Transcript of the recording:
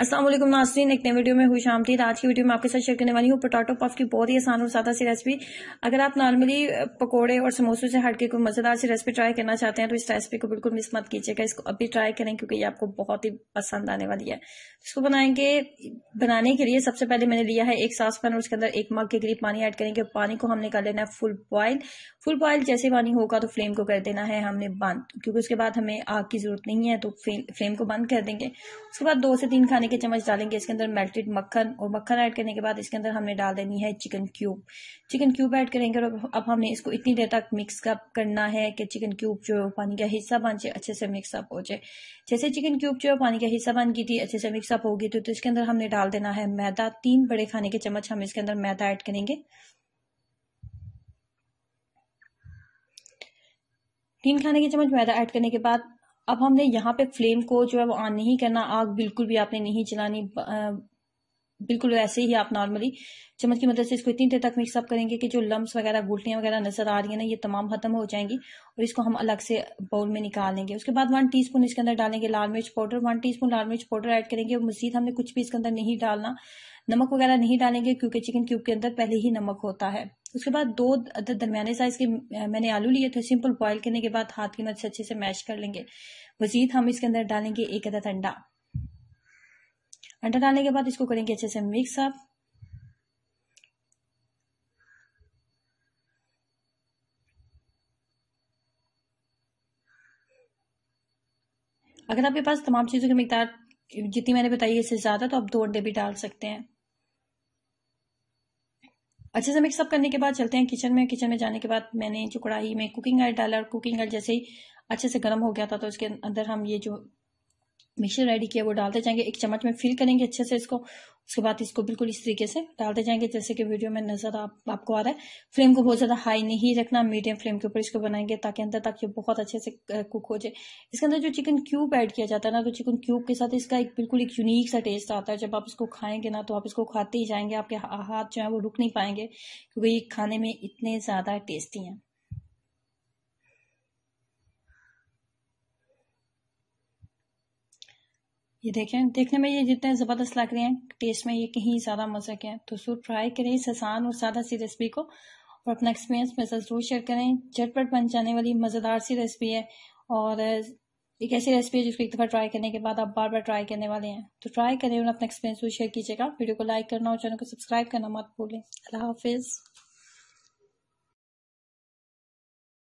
असलम नासन एक नए वीडियो में खुश आमदीद आज की वीडियो में आपके साथ शेयर करने वाली हूँ पोटाटो पफ की बहुत ही आसान और सादा सी रेसिपी अगर आप नॉर्मली पकोड़े और समोसे से हटके कोई मज़ेदार सी रेसिपी ट्राई करना चाहते हैं तो इस रेसिपी को बिल्कुल मिस मत कीजिएगा इसको अभी ट्राई करें क्योंकि ये आपको बहुत ही पसंद आने वाली है इसको बनाएंगे बनाने के लिए सबसे पहले मैंने लिया है एक सास पैन और उसके अंदर एक मग के करीब पानी ऐड करेंगे पानी को हम निकाल लेना है फुल बॉयल फुल बॉयल जैसे पानी होगा तो फ्लेम को कर देना है हमने बंद क्योंकि उसके बाद हमें आग की ज़रूरत नहीं है तो फ्लेम को बंद कर देंगे उसके बाद दो से तीन खाने के चम्मच डालेंगे इसके अंदर मेल्टेड मक्खन और मक्खन ऐड करने के बाद इसके अंदर हमने डाल देनी है chicken cube chicken cube add करेंगे और अब हमने इसको इतनी देर तक मिक्स अप करना है कि चिकन क्यूब जो पानी का हिस्सा बन जाए अच्छे से मिक्स अप हो जाए जैसे चिकन क्यूब जो पानी का हिस्सा बन गई थी अच्छे से मिक्सअप होगी तो इसके अंदर हमने डाल देना है मैदा तीन बड़े खाने के चम्मच हम इसके अंदर मैदा ऐड करेंगे तीन खाने की चम्मच मैदा ऐड करने के बाद अब हमने यहाँ पे फ्लेम को जो है वो ऑन नहीं करना आग बिल्कुल भी आपने नहीं चलानी बिल्कुल वैसे ही आप नॉर्मली चम्मच की मदद से इसको इतनी देर तक मिक्सअप करेंगे कि जो लम्ब वगैरह गुलटियाँ वगैरह नजर आ रही है ना ये तमाम खत्म हो जाएंगी और इसको हम अलग से बाउल में निकाल लेंगे उसके बाद वन टीस्पून इसके अंदर डालेंगे लाल मिर्च पाउडर वन टीस्पून लाल मिर्च पाउडर ऐड करेंगे और मजीद हमने कुछ भी इसके अंदर नहीं डालना नमक वगैरह नहीं डालेंगे क्योंकि चिकन क्यूब के अंदर पहले ही नमक होता है उसके बाद दो दरमियाने साइज़ के मैंने आलू लिए थे सिंपल बॉयल करने के बाद हाथ की मदद से अच्छे से मैश कर लेंगे मज़ीद हम इसके अंदर डालेंगे एक अदद अंडा अंडा डालने के बाद इसको करेंगे अच्छे से मिक्स अप अगर आपके पास तमाम चीज़ों की मकदार जितनी मैंने बताई है इससे ज़्यादा तो आप दो अंडे भी डाल सकते हैं अच्छे से मिक्सअप करने के बाद चलते हैं किचन में किचन में जाने के बाद मैंने जो कढ़ाई में कुकिंग ऑयल डाला और कुकिंग ऑयल जैसे ही अच्छे से गर्म हो गया था तो उसके अंदर हम ये जो मिक्सर रेडी किया वो डालते जाएंगे एक चम्मच में फिल करेंगे अच्छे से इसको उसके बाद इसको बिल्कुल इस तरीके से डालते जाएंगे जैसे कि वीडियो में नजर आप, आपको आ रहा है फ्लेम को बहुत ज़्यादा हाई नहीं रखना मीडियम फ्लेम के ऊपर इसको बनाएंगे ताकि अंदर तक ये बहुत अच्छे से कुक हो जाए इसके अंदर जो चिकन क्यूब ऐड किया जाता है ना तो चिकन क्यूब के साथ इसका एक बिल्कुल एक यूनिक सा टेस्ट आता है जब आप इसको खाएंगे ना तो आप इसको खाते ही जाएंगे आपके हाथ जो है वो रुक नहीं पाएंगे क्योंकि ये खाने में इतने ज़्यादा टेस्टी हैं ये देखें देखने में ये जितने ज़बरदस्त लग रहे हैं टेस्ट में ये कहीं ज़्यादा मज़े के हैं तो सूट ट्राई करें इस आसान और सादा सी रेसिपी को और अपना एक्सपीरियंस मेरे साथ ज़रूर शेयर करें झटपट बन जाने वाली मज़ेदार सी रेसिपी है और एक ऐसी रेसिपी है जिसको एक दफ़ा ट्राई करने के बाद आप बार बार ट्राई करने वाले हैं तो ट्राई करें और अपना एक्सपीरियंस शेयर कीजिएगा वीडियो को लाइक करना और चैनल को सब्सक्राइब करना मत भूलें अल्लाह हाफिज़